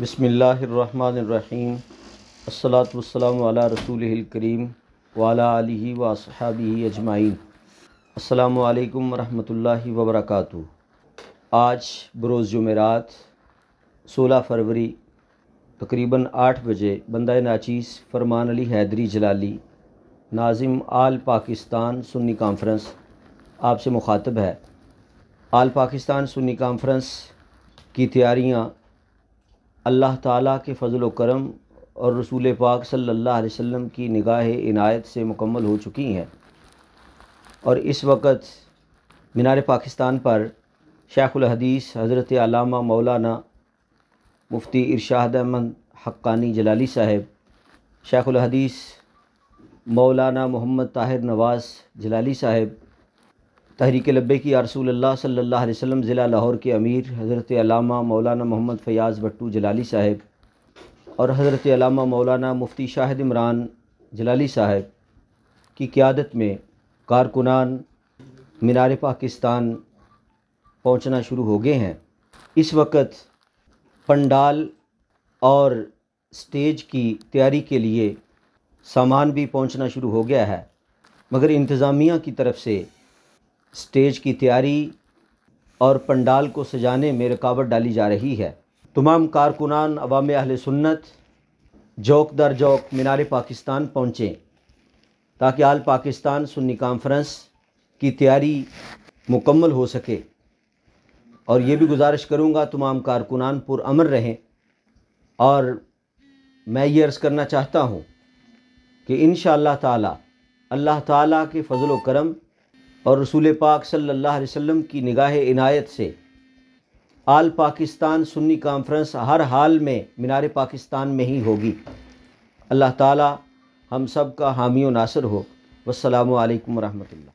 बसमीम असलातम रसूल करीम वाला आलि वसहाबी अजमाइन असलकम वरहल वबरक आज बरोज़ जमेरात 16 फरवरी तकरीबन आठ बजे बंदा नाचीस फरमान अली हैदरी जलाली नाजिम आल पाकिस्तान सुन्नी कॉन्फ्रेंस आपसे मुखातब है आल पाकिस्तान सुन्नी कॉन्फ्रेंस की तैयारियाँ अल्लाह ताला के फ़जल करम और रसूल पाक सल्लल्लाहु अलैहि वसल्लम की निगाह इनायत से मुकम्मल हो चुकी हैं और इस वक्त मीनार पाकिस्तान पर हदीस हज़रत आलामा मौलाना मुफ्ती इरशाद अहमद हक्कानी जलाली साहब हदीस मौलाना मोहम्मद ताहिर नवाज़ जलाली साहब तहरीक लब्बे की यारसूल्ला सल्ला वसम ज़िला लाहौर के अमीर हज़रत मौलाना मोहम्मद फ़याज़ भट्टू जलाली साहब और हज़रत मौलाना मुफ्ती शाहिद इमरान जलाली साहब की क़्यादत में कारकुनान मीनार पाकिस्तान पहुँचना शुरू हो गए हैं इस वक्त पंडाल और स्टेज की तैयारी के लिए सामान भी पहुँचना शुरू हो गया है मगर इंतज़ामिया की तरफ से स्टेज की तैयारी और पंडाल को सजाने में रुकावट डाली जा रही है तमाम कारकुनान अवाम अहल सुन्नत जौक दर जौक मीनार पाकिस्तान पहुँचें ताकि आल पाकिस्तान सुन्नी कॉन्फ्रेंस की तैयारी मुकम्मल हो सके और ये भी गुजारिश करूँगा तमाम कारकुनान पुरमन रहें और मैं ये अर्ज़ करना चाहता हूँ कि इन शाह अल्लाह ताला के फ़जल करम और रसूल पाक सल्लल्लाहु अलैहि वसल्लम की निगाह इनायत से आल पाकिस्तान सुन्नी कॉन्फ्रेंस हर हाल में मीनार पाकिस्तान में ही होगी अल्लाह ताला हम सब का हामी नासर हो वसलाम अलैक्म वरहमतुल्लाह